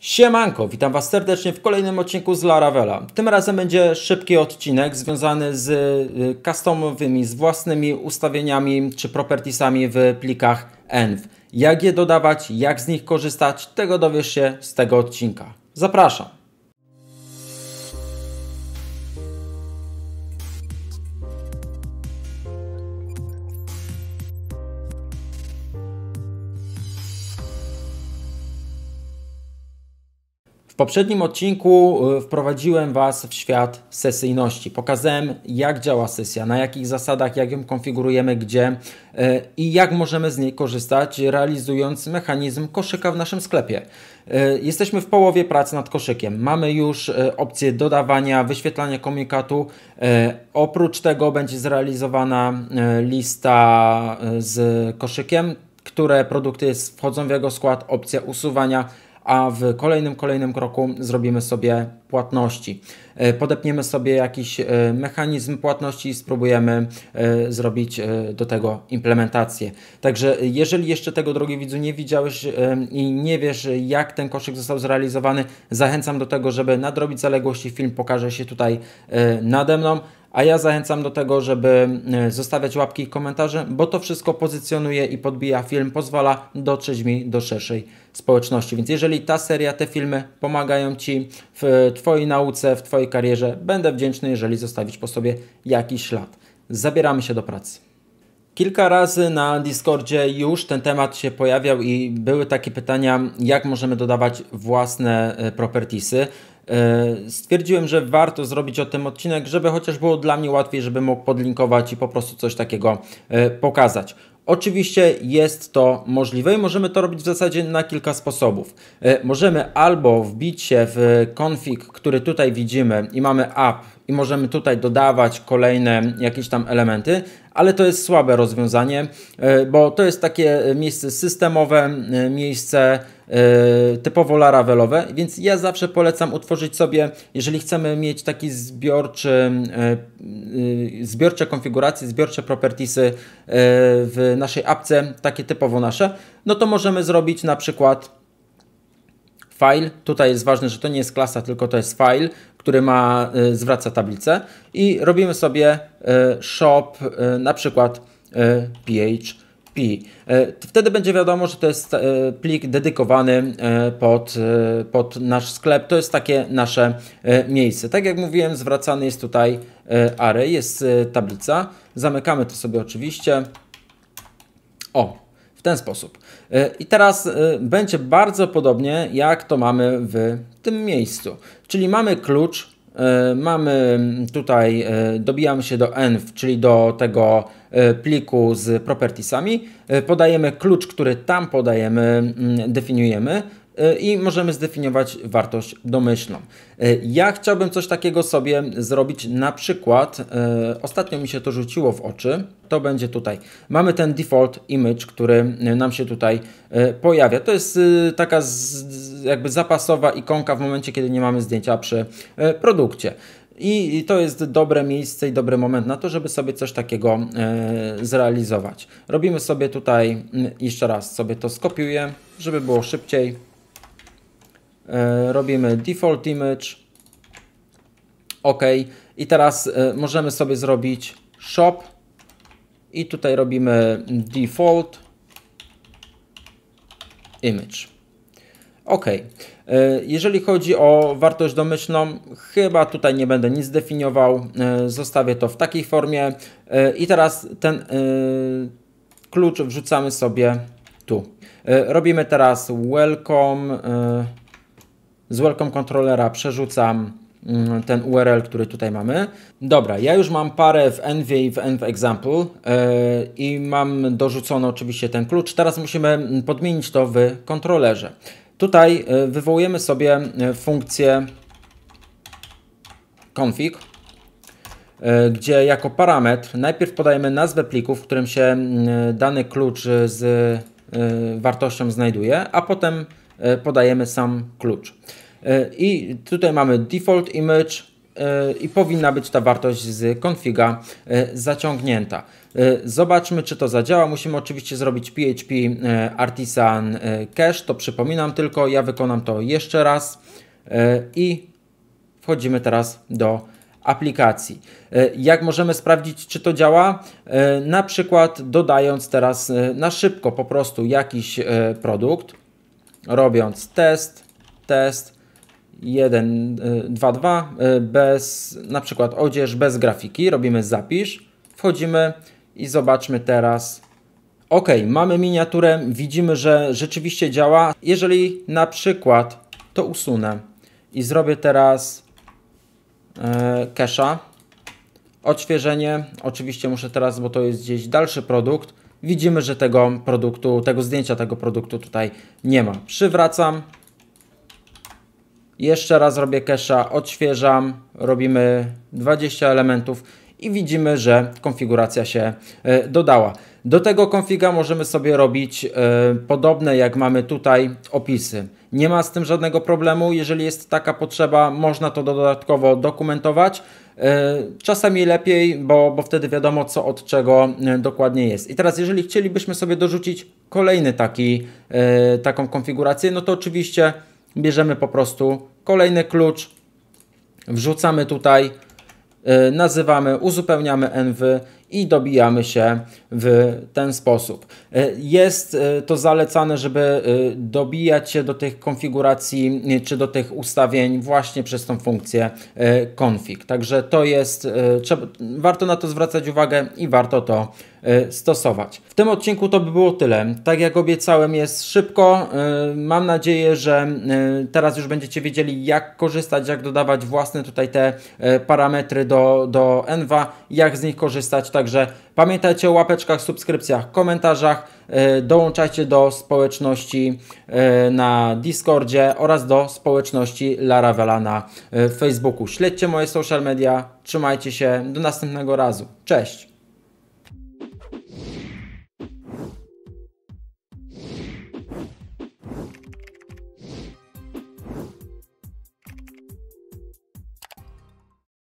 Siemanko, witam Was serdecznie w kolejnym odcinku z Laravela. Tym razem będzie szybki odcinek związany z y, customowymi, z własnymi ustawieniami czy propertiesami w plikach ENV. Jak je dodawać, jak z nich korzystać, tego dowiesz się z tego odcinka. Zapraszam. poprzednim odcinku e, wprowadziłem Was w świat sesyjności. Pokazałem, jak działa sesja, na jakich zasadach, jak ją konfigurujemy, gdzie e, i jak możemy z niej korzystać, realizując mechanizm koszyka w naszym sklepie. E, jesteśmy w połowie prac nad koszykiem. Mamy już opcję dodawania, wyświetlania komunikatu. Oprócz tego będzie zrealizowana lista z koszykiem, które produkty wchodzą w jego skład, opcja usuwania a w kolejnym, kolejnym kroku zrobimy sobie płatności. E, podepniemy sobie jakiś e, mechanizm płatności i spróbujemy e, zrobić do tego implementację. Także jeżeli jeszcze tego, drogi widzu, nie widziałeś i nie wiesz, jak ten koszyk został zrealizowany, zachęcam do tego, żeby nadrobić zaległości. Film pokaże się tutaj nade mną. A ja zachęcam do tego, żeby e, zostawiać łapki i komentarze, bo to wszystko pozycjonuje i podbija film, pozwala dotrzeć mi do szerszej społeczności. Więc jeżeli ta seria, te filmy pomagają Ci w Twojej nauce, w Twojej karierze, będę wdzięczny, jeżeli zostawisz po sobie jakiś ślad. Zabieramy się do pracy. Kilka razy na Discordzie już ten temat się pojawiał i były takie pytania, jak możemy dodawać własne e, propertiesy. E, stwierdziłem, że warto zrobić o tym odcinek, żeby chociaż było dla mnie łatwiej, żeby mógł podlinkować i po prostu coś takiego e, pokazać. Oczywiście jest to możliwe i możemy to robić w zasadzie na kilka sposobów. E, możemy albo wbić się w config, który tutaj widzimy i mamy app i możemy tutaj dodawać kolejne jakieś tam elementy, ale to jest słabe rozwiązanie, e, bo to jest takie miejsce systemowe, e, miejsce typowo laravelowe, więc ja zawsze polecam utworzyć sobie, jeżeli chcemy mieć taki zbiorczy, zbiorcze konfiguracje, zbiorcze propertiesy w naszej apce, takie typowo nasze, no to możemy zrobić na przykład file. Tutaj jest ważne, że to nie jest klasa, tylko to jest file, który ma, y, zwraca tablicę i robimy sobie y, shop y, na przykład PHP. Wtedy będzie wiadomo, że to jest plik dedykowany pod, pod nasz sklep. To jest takie nasze miejsce. Tak jak mówiłem, zwracany jest tutaj array, jest tablica. Zamykamy to sobie oczywiście. O, w ten sposób. E, I teraz e, będzie bardzo podobnie, jak to mamy w tym miejscu. Czyli mamy klucz, e, mamy tutaj, dobijamy się do env, czyli do tego pliku z propertiesami, podajemy klucz, który tam podajemy, mm, definiujemy, E, i możemy zdefiniować wartość domyślną. E, ja chciałbym coś takiego sobie zrobić na przykład, e, ostatnio mi się to rzuciło w oczy, to będzie tutaj. Mamy ten default image, który nam się tutaj pojawia. To jest taka jakby zapasowa ikonka w momencie, kiedy nie mamy zdjęcia przy produkcie. I to jest dobre miejsce i dobry moment na to, żeby sobie coś takiego zrealizować. Robimy sobie tutaj, jeszcze raz sobie to skopiuję, żeby było szybciej E, robimy default image, OK i teraz e, możemy sobie zrobić shop i tutaj robimy default image. OK. E, jeżeli chodzi o wartość domyślną, chyba tutaj nie będę nic definiował, zostawię to w takiej formie i teraz ten klucz wrzucamy sobie tu. Robimy teraz welcome z Welcome Controllera przerzucam mm, ten URL, który tutaj mamy. Dobra, ja już mam parę w Envy i w env example yy, i mam dorzucony oczywiście ten klucz. Teraz musimy mm, podmienić to w kontrolerze. Tutaj e, wywołujemy sobie e, funkcję config, gdzie jako parametr najpierw podajemy nazwę pliku, w którym się mm, dany klucz z wartością znajduje, a potem E, podajemy sam klucz. E, I tutaj mamy default image e, i powinna być ta wartość z konfiga zaciągnięta. Zobaczmy, czy to zadziała. Musimy oczywiście zrobić PHP Artisan Cache. To przypominam tylko, ja wykonam to jeszcze raz i wchodzimy teraz do aplikacji. Jak możemy sprawdzić, czy to działa? Na przykład dodając teraz na szybko po prostu jakiś produkt robiąc test, test 1, 2, 2, bez na przykład odzież, bez grafiki, robimy zapisz, wchodzimy i zobaczmy teraz. Ok, mamy miniaturę, widzimy, że rzeczywiście działa. Jeżeli na przykład to usunę i zrobię teraz kesza, odświeżenie. Oczywiście muszę teraz, bo to jest gdzieś dalszy produkt, widzimy, że tego produktu, tego zdjęcia tego produktu tutaj nie ma. Przywracam. Jeszcze raz robię cache'a, odświeżam, robimy 20 elementów i widzimy, że konfiguracja się e, dodała. Do tego konfiga możemy sobie robić e, podobne jak mamy tutaj opisy. Nie ma z tym żadnego problemu, jeżeli jest taka potrzeba, można to dodatkowo dokumentować. E, czasami lepiej, bo, bo wtedy wiadomo, co od czego e, dokładnie jest. I teraz, jeżeli chcielibyśmy sobie dorzucić kolejny taki, e, taką konfigurację, no to oczywiście bierzemy po prostu kolejny klucz, wrzucamy tutaj, nazywamy, uzupełniamy NV i dobijamy się w ten sposób. E, jest e, to zalecane, żeby e, dobijać się do tych konfiguracji czy do tych ustawień właśnie przez tą funkcję config. Także to jest, warto na to zwracać uwagę i warto to E, stosować. W tym odcinku to by było tyle. Tak jak obiecałem, jest szybko. E, mam nadzieję, że e, teraz już będziecie wiedzieli, jak korzystać, jak dodawać własne tutaj te parametry do, do Enva, jak z nich korzystać. Także pamiętajcie o łapeczkach, subskrypcjach, komentarzach. Dołączajcie do społeczności na Discordzie oraz do społeczności Laravela na Facebooku. Śledźcie moje social media. Trzymajcie się. Do następnego razu. Cześć!